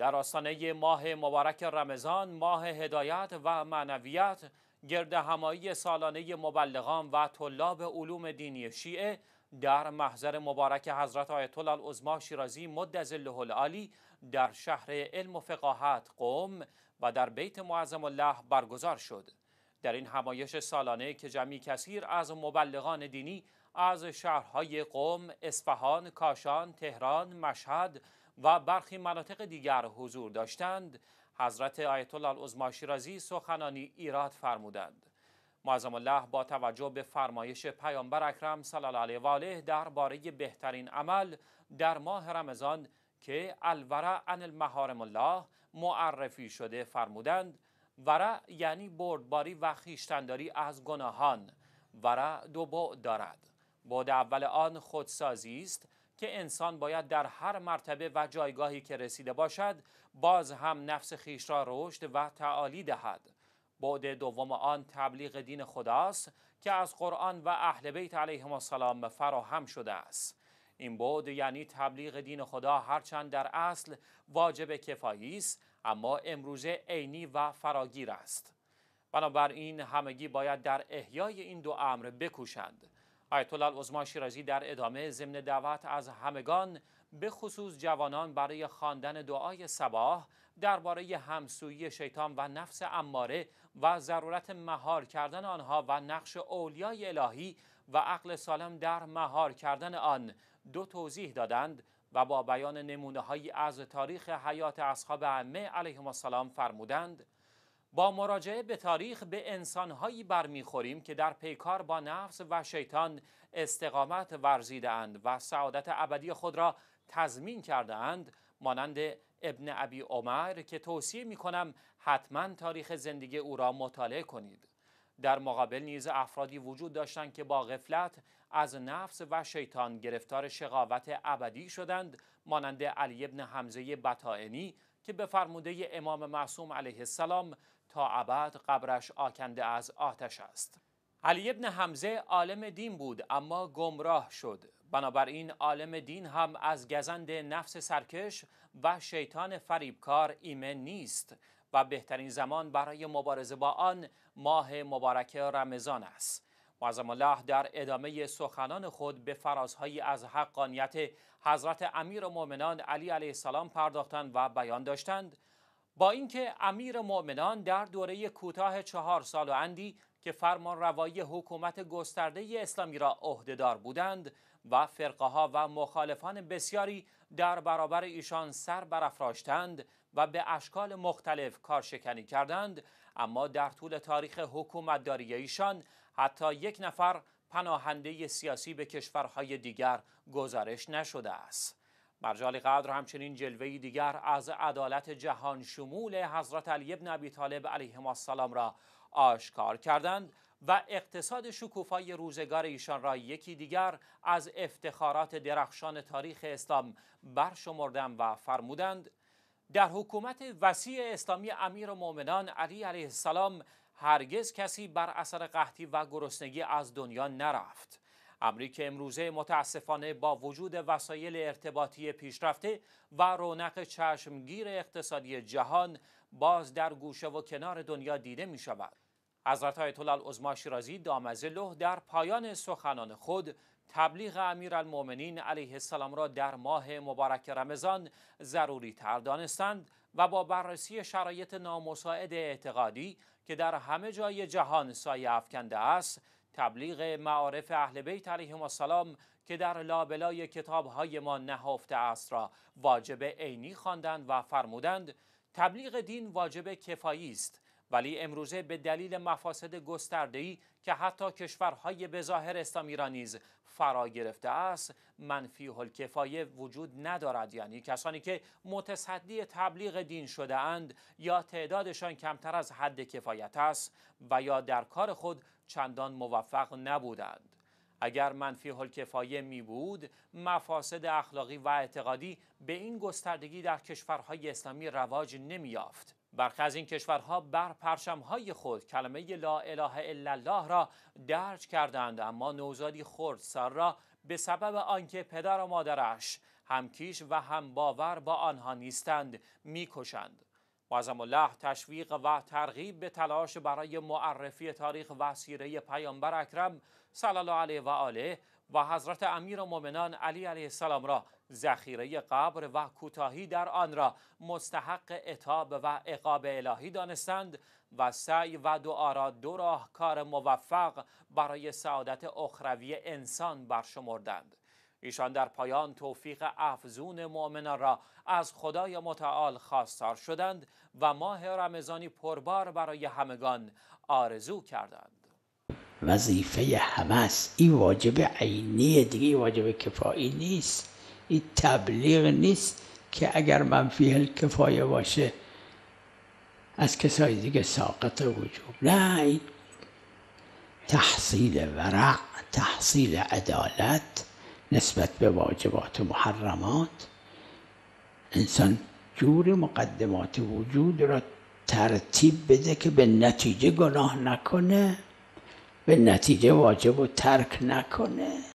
در آستانه ماه مبارک رمضان، ماه هدایت و معنویت، گرد همایی سالانه مبلغان و طلاب علوم دینی شیعه در محضر مبارک حضرت آیت الله العظما شیرازی مد العالی در شهر علم و فقاهت قوم و در بیت معظم الله برگزار شد. در این همایش سالانه که جمعی کثیر از مبلغان دینی از شهرهای قوم، اصفهان، کاشان، تهران، مشهد و برخی مناطق دیگر حضور داشتند حضرت آیت الله العظما شیرازی سخنانی ایراد فرمودند معظم الله با توجه به فرمایش پیامبر اکرم صلی الله علیه و آله درباره بهترین عمل در ماه رمضان که الورع عن المحارم الله معرفی شده فرمودند ورع یعنی بردباری و خیشتنداری از گناهان ورع دو بعد دارد بعد اول آن خودسازی است که انسان باید در هر مرتبه و جایگاهی که رسیده باشد باز هم نفس خیش را رشد و تعالی دهد بعد دوم آن تبلیغ دین خداست که از قرآن و اهل بیت علیهم السلام فراهم شده است این بود یعنی تبلیغ دین خدا هرچند در اصل واجب کفایی است اما امروزه عینی و فراگیر است بنابراین همگی باید در احیای این دو امر بکوشند آیت الله شیرازی در ادامه ضمن دعوت از همگان به خصوص جوانان برای خواندن دعای صباح درباره همسویی شیطان و نفس اماره و ضرورت مهار کردن آنها و نقش اولیای الهی و عقل سالم در مهار کردن آن دو توضیح دادند و با بیان نمونه از تاریخ حیات اصحاب ائمه علیهم السلام فرمودند با مراجعه به تاریخ به انسانهایی برمیخوریم که در پیکار با نفس و شیطان استقامت ورزیدند و سعادت ابدی خود را تضمین کردهاند مانند ابن ابی عمر که توصیه میکنم حتما تاریخ زندگی او را مطالعه کنید در مقابل نیز افرادی وجود داشتند که با غفلت از نفس و شیطان گرفتار شقاوت ابدی شدند مانند علی ابن حمزه بطائنی که به فرموده امام معصوم علیه السلام تا ابد قبرش آکنده از آتش است علی ابن حمزه عالم دین بود اما گمراه شد بنابراین عالم دین هم از گزند نفس سرکش و شیطان فریبکار ایمن نیست و بهترین زمان برای مبارزه با آن ماه مبارک رمضان است معظم الله در ادامه سخنان خود به فرازهایی از حقانیت حضرت امیر و علی علیه السلام پرداختند و بیان داشتند با اینکه امیر مؤمنان در دوره کوتاه چهار سال و اندی که فرمانروایی حکومت گسترده اسلامی را عهدهدار بودند و فرقه ها و مخالفان بسیاری در برابر ایشان سر برافراشتند و به اشکال مختلف کارشکنی کردند اما در طول تاریخ حکومتداری ایشان حتی یک نفر پناهنده سیاسی به کشورهای دیگر گزارش نشده است مرجالی قدر همچنین جلوه دیگر از عدالت جهان شمول حضرت علی ابن ابی طالب علیه السلام را آشکار کردند و اقتصاد شکوفای روزگار ایشان را یکی دیگر از افتخارات درخشان تاریخ اسلام برشمردند و فرمودند در حکومت وسیع اسلامی امیر مؤمنان علی علیه السلام هرگز کسی بر اثر قحطی و گرسنگی از دنیا نرفت امریک امروزه متاسفانه با وجود وسایل ارتباطی پیشرفته و رونق چشمگیر اقتصادی جهان باز در گوشه و کنار دنیا دیده می شود. حضرت آیت الله عظما شیرازی دامزه در پایان سخنان خود تبلیغ امیرالمؤمنین علیه السلام را در ماه مبارک رمضان ضروری تر دانستند و با بررسی شرایط نامساعد اعتقادی که در همه جای جهان سایه افکنده است تبلیغ معارف اهل بیت علیهم السلام که در لابلای کتاب ما نهفته است را واجب عینی خواندند و فرمودند تبلیغ دین واجب کفایی است ولی امروزه به دلیل مفاسد گسترده‌ای که حتی کشورهای بظاهر اسلامی را نیز فرا گرفته است منفی کفایه وجود ندارد یعنی کسانی که متصدی تبلیغ دین شده اند یا تعدادشان کمتر از حد کفایت است و یا در کار خود چندان موفق نبودند اگر منفی کفایه می بود مفاسد اخلاقی و اعتقادی به این گستردگی در کشورهای اسلامی رواج نمی یافت برخی از این کشورها بر پرچمهای خود کلمه لا اله الا الله را درج کردند اما نوزادی سر را به سبب آنکه پدر و مادرش همکیش و هم باور با آنها نیستند میکشند معظم الله تشویق و ترغیب به تلاش برای معرفی تاریخ و سیره پیامبر اکرم صلی الله علیه و آله و حضرت امیر مؤمنان علی علیه السلام را ذخیره قبر و کوتاهی در آن را مستحق اتاب و عقاب الهی دانستند و سعی و دعا را دو کار موفق برای سعادت اخروی انسان برشمردند ایشان در پایان توفیق افزون مؤمنان را از خدای متعال خواستار شدند و ماه رمضانی پربار برای همگان آرزو کردند وظیفه همه است این واجب عینی دیگه واجب کفایی نیست این تبلیغ نیست که اگر منفی کفایه باشه از کسای دیگه ساقط وجوب نه تحصیل ورع تحصیل عدالت نسبت به واجبات و محرمات انسان جور مقدمات وجود را ترتیب بده که به نتیجه گناه نکنه به نتیجه واجب و ترک نکنه